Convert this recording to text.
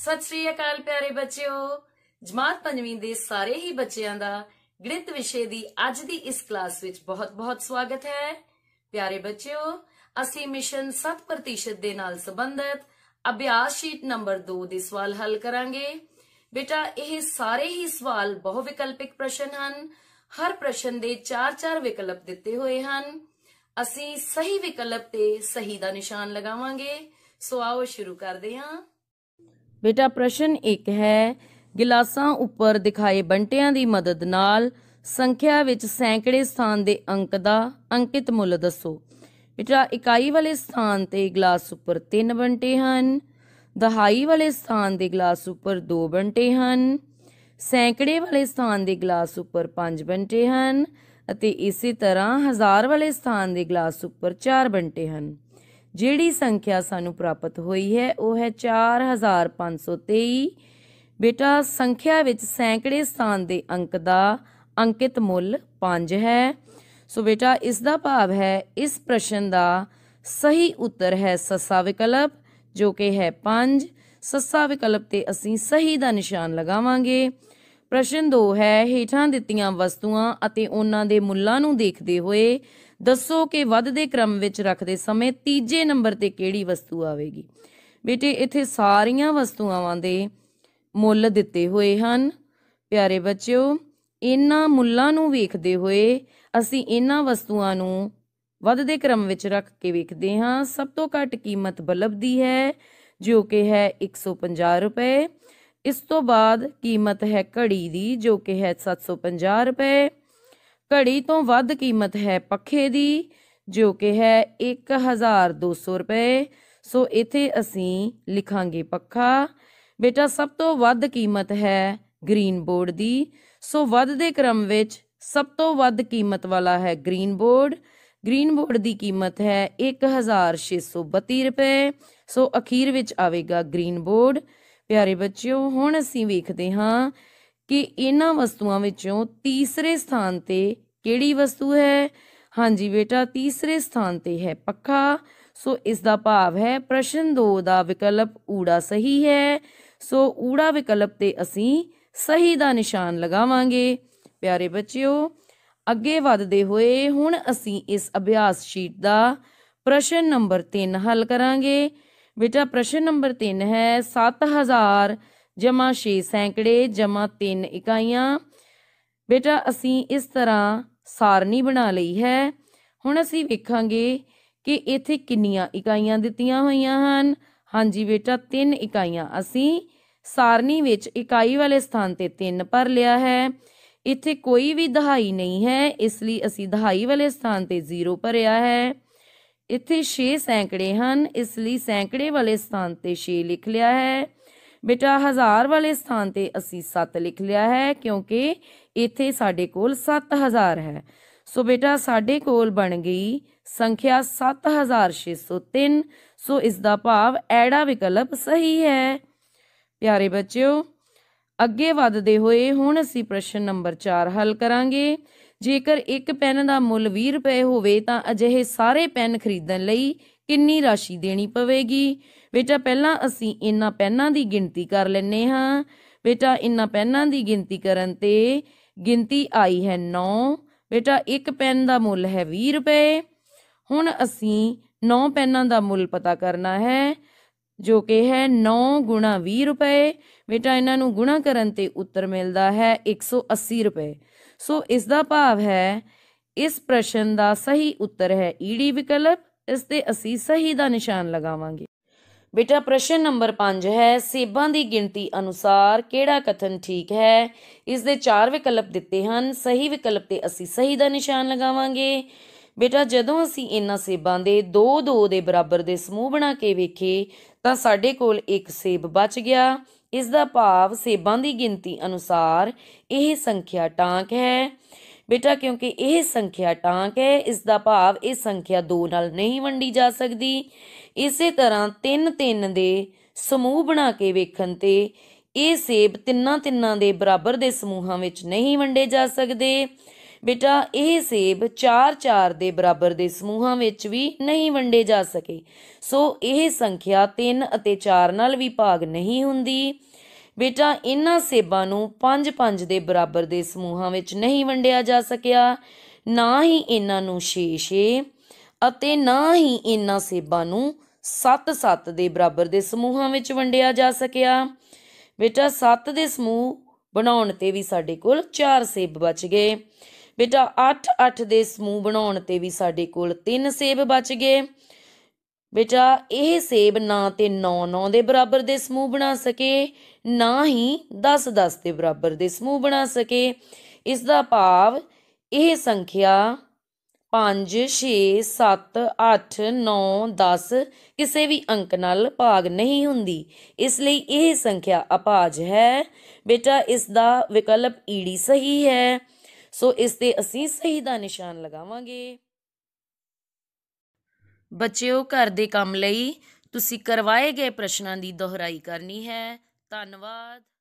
ਸਤਿ ਸ੍ਰੀ ਅਕਾਲ ਪਿਆਰੇ ਬੱਚਿਓ ਜਮਾਤ 5ਵੀਂ ਦੇ ਸਾਰੇ ਹੀ ਬੱਚਿਆਂ ਦਾ ਗਣਿਤ ਵਿਸ਼ੇ ਦੀ ਅੱਜ ਦੀ ਇਸ ਕਲਾਸ ਵਿੱਚ ਬਹੁਤ-ਬਹੁਤ ਸਵਾਗਤ ਹੈ ਪਿਆਰੇ ਬੱਚਿਓ ਅਸੀਂ ਮਿਸ਼ਨ 7% ਦੇ ਨਾਲ ਸੰਬੰਧਿਤ ਅਭਿਆਸ ਸ਼ੀਟ ਨੰਬਰ 2 ਦੇ ਸਵਾਲ ਹੱਲ ਕਰਾਂਗੇ ਬੇਟਾ ਇਹ ਸਾਰੇ ਹੀ ਸਵਾਲ ਬਹੁ ਵਿਕਲਪਿਕ ਪ੍ਰਸ਼ਨ ਹਨ ਹਰ ਪ੍ਰਸ਼ਨ ਦੇ 4-4 ਵਿਕਲਪ ਦਿੱਤੇ ਹੋਏ ਹਨ ਅਸੀਂ ਸਹੀ ਵਿਕਲਪ ਤੇ ਸਹੀ ਦਾ ਨਿਸ਼ਾਨ ਲਗਾਵਾਂਗੇ ਸੋ ਆਓ ਸ਼ੁਰੂ ਕਰਦੇ ਹਾਂ ਬੇਟਾ ਪ੍ਰਸ਼ਨ 1 ਹੈ ਗਲਾਸਾਂ ਉੱਪਰ ਦਿਖਾਏ ਬੰਟਿਆਂ ਦੀ ਮਦਦ ਨਾਲ ਸੰਖਿਆ ਵਿੱਚ ਸੈਂਕੜੇ ਸਥਾਨ ਦੇ ਅੰਕ ਦਾ ਅੰਕਿਤ ਮੁੱਲ ਦੱਸੋ ਬੇਟਾ ਇਕਾਈ ਵਾਲੇ ਸਥਾਨ ਤੇ ਗਲਾਸ ਉੱਪਰ 3 ਬੰਟੇ ਹਨ ਦਹਾਈ ਵਾਲੇ ਸਥਾਨ ਦੇ ਗਲਾਸ ਉੱਪਰ 2 ਬੰਟੇ ਹਨ ਸੈਂਕੜੇ ਵਾਲੇ ਸਥਾਨ ਦੇ ਗਲਾਸ ਉੱਪਰ 5 ਬੰਟੇ ਹਨ ਅਤੇ ਇਸੇ ਤਰ੍ਹਾਂ ਹਜ਼ਾਰ ਵਾਲੇ ਸਥਾਨ ਦੇ ਗਲਾਸ ਉੱਪਰ 4 ਬੰਟੇ ਹਨ ਜਿਹੜੀ ਸੰਖਿਆ ਸਾਨੂੰ ਪ੍ਰਾਪਤ ਹੋਈ ਹੈ ਉਹ ਹੈ 4523 ਬੇਟਾ ਸੰਖਿਆ ਵਿੱਚ ਸੈਂਕੜੇ ਸਥਾਨ ਦੇ ਅੰਕ ਦਾ ਅੰਕਿਤ ਮੁੱਲ 5 ਹੈ ਸੋ ਬੇਟਾ ਇਸ ਦਾ ਭਾਵ ਹੈ ਇਸ ਪ੍ਰਸ਼ਨ ਦਾ ਸਹੀ ਉੱਤਰ ਹੈ ਸੱਸਾ ਵਿਕਲਪ ਜੋ ਕਿ ਹੈ 5 ਸੱਸਾ ਵਿਕਲਪ ਤੇ ਅਸੀਂ ਸਹੀ ਦਾ ਨਿਸ਼ਾਨ ਲਗਾਵਾਂਗੇ ਪ੍ਰਸ਼ਨ 2 ਹੈ ਹੇਠਾਂ ਦਿੱਤੀਆਂ ਵਸਤੂਆਂ ਅਤੇ ਉਹਨਾਂ ਦੇ ਮੁੱਲਾਂ ਨੂੰ ਦੇਖਦੇ ਹੋਏ ਦੱਸੋ ਕਿ ਵੱਧਦੇ ਕ੍ਰਮ ਵਿੱਚ ਰੱਖਦੇ ਸਮੇਂ ਤੀਜੇ ਨੰਬਰ ਤੇ ਕਿਹੜੀ ਵਸਤੂ ਆਵੇਗੀ ਬੇਟੇ ਇੱਥੇ ਸਾਰੀਆਂ ਵਸਤੂਆਂਾਂ ਦੇ ਮੁੱਲ ਦਿੱਤੇ ਹੋਏ ਹਨ ਪਿਆਰੇ ਬੱਚਿਓ ਇਹਨਾਂ ਮੁੱਲਾਂ ਨੂੰ ਵੇਖਦੇ ਹੋਏ ਅਸੀਂ ਇਹਨਾਂ ਵਸਤੂਆਂ ਨੂੰ ਵੱਧਦੇ ਕ੍ਰਮ ਵਿੱਚ ਰੱਖ ਕੇ ਵੇਖਦੇ ਹਾਂ ਸਭ ਤੋਂ ਘੱਟ ਕੀਮਤ ਬਲਬ ਦੀ ਹੈ ਜੋ ਕਿ ਹੈ 150 ਰੁਪਏ ਇਸ ਤੋਂ ਬਾਅਦ ਕੀਮਤ ਹੈ ਘੜੀ ਦੀ ਜੋ ਕਿ ਹੈ 750 ਰੁਪਏ ਘੜੀ ਤੋਂ ਵੱਧ ਕੀਮਤ ਹੈ ਪੱਖੇ ਦੀ ਜੋ ਕਿ ਹੈ 1200 ਰੁਪਏ ਸੋ ਇਥੇ ਅਸੀਂ ਲਿਖਾਂਗੇ ਪੱਖਾ ਬੇਟਾ ਸਭ ਤੋਂ ਵੱਧ ਕੀਮਤ ਹੈ ਗ੍ਰੀਨ ਬੋਰਡ ਦੀ ਸੋ ਵੱਧ ਦੇ ਕ੍ਰਮ ਵਿੱਚ ਸਭ ਤੋਂ ਵੱਧ ਕੀਮਤ ਵਾਲਾ ਹੈ ਗ੍ਰੀਨ ਬੋਰਡ ਗ੍ਰੀਨ ਬੋਰਡ ਦੀ ਕੀਮਤ ਹੈ 1632 ਰੁਪਏ ਸੋ ਅਖੀਰ ਵਿੱਚ ਆਵੇਗਾ ਗ੍ਰੀਨ ਬੋਰਡ ਪਿਆਰੇ ਬੱਚਿਓ ਹੁਣ ਅਸੀਂ ਵੇਖਦੇ ਹਾਂ ਕਿ ਇਹਨਾਂ ਵਸਤੂਆਂ ਵਿੱਚੋਂ ਤੀਸਰੇ ਸਥਾਨ ਤੇ ਕਿਹੜੀ ਵਸਤੂ ਹੈ ਹਾਂਜੀ ਬੇਟਾ ਤੀਸਰੇ ਸਥਾਨ ਤੇ ਹੈ ਪੱਖਾ ਸੋ ਇਸ ਦਾ ਭਾਵ ਹੈ ਪ੍ਰਸ਼ਨ 2 ਦਾ ਵਿਕਲਪ ਊੜਾ ਸਹੀ ਹੈ ਸੋ ਊੜਾ ਵਿਕਲਪ ਤੇ ਅਸੀਂ ਸਹੀ ਦਾ ਨਿਸ਼ਾਨ ਲਗਾਵਾਂਗੇ ਪਿਆਰੇ ਬੱਚਿਓ ਅੱਗੇ ਵਧਦੇ ਹੋਏ ਹੁਣ ਅਸੀਂ ਇਸ ਅਭਿਆਸ ਸ਼ੀਟ ਦਾ ਪ੍ਰਸ਼ਨ ਨੰਬਰ 3 ਹੱਲ ਕਰਾਂਗੇ ਬੇਟਾ ਪ੍ਰਸ਼ਨ ਨੰਬਰ 3 ਹੈ 7000 ਜਮਾ 6 ਸੈਂਕੜੇ ਜਮਾ 3 ਇਕਾਈਆਂ ਬੇਟਾ ਅਸੀਂ ਇਸ ਤਰ੍ਹਾਂ ਸਾਰਣੀ ਬਣਾ ਲਈ ਹੈ ਹੁਣ ਅਸੀਂ ਵੇਖਾਂਗੇ ਕਿ ਇੱਥੇ ਕਿੰਨੀਆਂ ਇਕਾਈਆਂ ਦਿੱਤੀਆਂ ਹੋਈਆਂ ਹਨ ਹਾਂਜੀ ਬੇਟਾ 3 ਇਕਾਈਆਂ ਅਸੀਂ ਸਾਰਣੀ ਵਿੱਚ ਇਕਾਈ ਵਾਲੇ ਸਥਾਨ ਤੇ 3 ਭਰ ਲਿਆ ਹੈ ਇੱਥੇ ਕੋਈ ਵੀ ਦਹਾਈ ਨਹੀਂ ਹੈ ਇਸ ਲਈ ਅਸੀਂ ਦਹਾਈ ਵਾਲੇ ਸਥਾਨ ਤੇ 0 ਭਰਿਆ ਹੈ ਇੱਥੇ 6 ਸੈਂਕੜੇ ਹਨ ਇਸ ਲਈ ਸੈਂਕੜੇ ਵਾਲੇ ਸਥਾਨ ਤੇ 6 ਲਿਖ ਲਿਆ ਹੈ ਬੇਟਾ ਹਜ਼ਾਰ ਵਾਲੇ ਸਥਾਨ ਤੇ ਅਸੀਂ 7 ਲਿਖ ਲਿਆ ਹੈ ਕਿਉਂਕਿ ਇੱਥੇ ਸਾਡੇ ਕੋਲ 7000 ਹੈ ਸੋ ਬੇਟਾ ਸਾਡੇ ਕੋਲ ਬਣ ਗਈ ਸੰਖਿਆ 7603 ਸੋ ਇਸ ਦਾ ਭਾਵ ਐੜਾ ਵਿਕਲਪ ਸਹੀ ਹੈ ਪਿਆਰੇ ਬੱਚਿਓ ਅੱਗੇ ਵਧਦੇ ਹੋਏ ਹੁਣ ਅਸੀਂ ਪ੍ਰਸ਼ਨ ਨੰਬਰ 4 ਹੱਲ ਕਰਾਂਗੇ ਜੇਕਰ ਇੱਕ ਪੈਨ ਦਾ ਮੁੱਲ 20 ਰੁਪਏ ਹੋਵੇ ਤਾਂ ਅਜਿਹੇ ਸਾਰੇ ਪੈਨ ਖਰੀਦਣ ਲਈ ਕਿੰਨੀ ਰਾਸ਼ੀ ਦੇਣੀ ਪਵੇਗੀ ਬੇਟਾ ਪਹਿਲਾਂ ਅਸੀਂ ਇਹਨਾਂ ਪੈਨਾਂ ਦੀ ਗਿਣਤੀ ਕਰ ਲੈਨੇ ਹਾਂ ਬੇਟਾ ਇਹਨਾਂ ਪੈਨਾਂ ਦੀ ਗਿਣਤੀ ਕਰਨ ਤੇ ਗਿਣਤੀ ਆਈ ਹੈ 9 ਬੇਟਾ ਇੱਕ ਪੈਨ ਦਾ ਮੁੱਲ ਹੈ 20 ਰੁਪਏ ਹੁਣ ਅਸੀਂ 9 ਪੈਨਾਂ ਦਾ ਮੁੱਲ ਪਤਾ ਕਰਨਾ ਹੈ ਜੋ ਕਿ ਹੈ 9 20 ਰੁਪਏ ਬੇਟਾ ਇਹਨਾਂ ਨੂੰ ਗੁਣਾ ਕਰਨ ਤੇ ਉੱਤਰ ਮਿਲਦਾ ਹੈ 180 ਰੁਪਏ ਸੋ ਇਸ ਦਾ ਭਾਵ ਹੈ ਇਸ ਪ੍ਰਸ਼ਨ ਦਾ ਸਹੀ ਉੱਤਰ ਹੈ ਈਡੀ ਵਿਕਲਪ ਇਸ ਤੇ ਅਸੀਂ ਸਹੀ ਦਾ ਨਿਸ਼ਾਨ ਲਗਾਵਾਂਗੇ ਬੇਟਾ ਪ੍ਰਸ਼ਨ ਨੰਬਰ 5 ਹੈ ਸੇਬਾਂ ਦੀ ਗਿਣਤੀ ਅਨੁਸਾਰ ਕਿਹੜਾ ਕਥਨ ਠੀਕ ਹੈ ਇਸ ਦੇ ਚਾਰ ਵਿਕਲਪ ਦਿੱਤੇ ਹਨ ਸਹੀ ਵਿਕਲਪ ਤੇ ਅਸੀਂ ਸਹੀ ਦਾ ਨਿਸ਼ਾਨ ਲਗਾਵਾਂਗੇ ਬੇਟਾ ਜਦੋਂ ਅਸੀਂ ਇਹਨਾਂ ਸੇਬਾਂ ਦੇ 2-2 ਦੇ ਬਰਾਬਰ ਦੇ ਸਮੂਹ ਬਣਾ ਕੇ ਵੇਖੇ ਤਾਂ ਸਾਡੇ ਕੋਲ ਇੱਕ ਸੇਬ ਬਚ ਗਿਆ ਇਸ ਦਾ ਭਾਵ ਸੇਬਾਂ ਦੀ ਗਿਣਤੀ ਅਨੁਸਾਰ ਇਹ ਸੰਖਿਆ ਟਾਂਕ ਹੈ ਬੇਟਾ ਕਿਉਂਕਿ ਇਹ ਸੰਖਿਆ ਟਾਂਕ ਹੈ ਇਸ ਦਾ ਭਾਵ ਇਹ ਸੰਖਿਆ 2 ਨਾਲ ਨਹੀਂ ਵੰਡੀ ਜਾ ਸਕਦੀ ਇਸੇ ਤਰ੍ਹਾਂ 3 3 ਦੇ ਸਮੂਹ ਬਣਾ ਕੇ ਵੇਖਣ ਤੇ ਇਹ ਸੇਬ ਤਿੰਨਾਂ ਤਿੰਨਾਂ ਦੇ ਬਰਾਬਰ ਦੇ ਸਮੂਹਾਂ ਵਿੱਚ ਨਹੀਂ ਵੰਡੇ ਜਾ ਸਕਦੇ ਬੇਟਾ ਇਹ ਸੇਬ 4-4 ਦੇ ਬਰਾਬਰ ਦੇ ਸਮੂਹਾਂ ਵਿੱਚ ਵੀ ਨਹੀਂ ਵੰਡੇ ਜਾ ਸਕੇ ਸੋ ਇਹ ਸੰਖਿਆ 3 ਅਤੇ 4 ਨਾਲ ਵਿਭਾਗ ਨਹੀਂ ਹੁੰਦੀ ਬੇਟਾ ਇਹਨਾਂ ਸੇਬਾਂ ਨੂੰ 5-5 ਦੇ ਬਰਾਬਰ ਦੇ ਸਮੂਹਾਂ ਵਿੱਚ ਨਹੀਂ ਵੰਡਿਆ ਜਾ ਸਕਿਆ ਨਾ ਹੀ ਇਹਨਾਂ ਨੂੰ 6-6 ਅਤੇ ਨਾ ਹੀ ਇਹਨਾਂ ਸੇਬਾਂ ਨੂੰ 7-7 ਦੇ ਬਰਾਬਰ ਦੇ ਸਮੂਹਾਂ ਵਿੱਚ ਵੰਡਿਆ ਜਾ ਸਕਿਆ ਬੇਟਾ 7 ਦੇ ਸਮੂਹ ਬਣਾਉਣ ਤੇ ਵੀ ਸਾਡੇ ਕੋਲ 4 ਸੇਬ ਬਚ ਗਏ ਬੇਟਾ 8-8 ਦੇ ਸਮੂਹ ਬਣਾਉਣ ਤੇ ਵੀ ਸਾਡੇ ਕੋਲ 3 ਸੇਬ ਬਚ ਗਏ ਬੇਟਾ ਇਹ ਸੇਬ ਨਾ ਤੇ 9-9 ਦੇ ਬਰਾਬਰ ਦੇ ਸਮੂਹ ਬਣਾ ਸਕੇ ਨਾ ਹੀ 10-10 ਦੇ ਬਰਾਬਰ ਦੇ ਸਮੂਹ ਬਣਾ ਸਕੇ ਇਸ ਦਾ ਭਾਵ ਇਹ ਸੰਖਿਆ 5 6 7 8 9 10 ਕਿਸੇ ਵੀ ਅੰਕ ਨਾਲ ਭਾਗ ਨਹੀਂ ਹੁੰਦੀ ਇਸ ਲਈ ਇਹ ਸੰਖਿਆ ਅਪਾਜ ਹੈ ਬੇਟਾ ਇਸ ਦਾ ਵਿਕਲਪ ਈੜੀ ਸਹੀ ਹੈ ਸੋ ਇਸ ਤੇ ਅਸੀਂ ਸਹੀ ਦਾ ਨਿਸ਼ਾਨ ਲਗਾਵਾਂਗੇ ਬੱਚਿਓ ਘਰ ਦੇ ਕੰਮ ਲਈ ਤੁਸੀਂ ਕਰਵਾਏ ਗਏ ਪ੍ਰਸ਼ਨਾਂ ਦੀ ਦੁਹਰਾਈ ਕਰਨੀ ਹੈ ਧੰਨਵਾਦ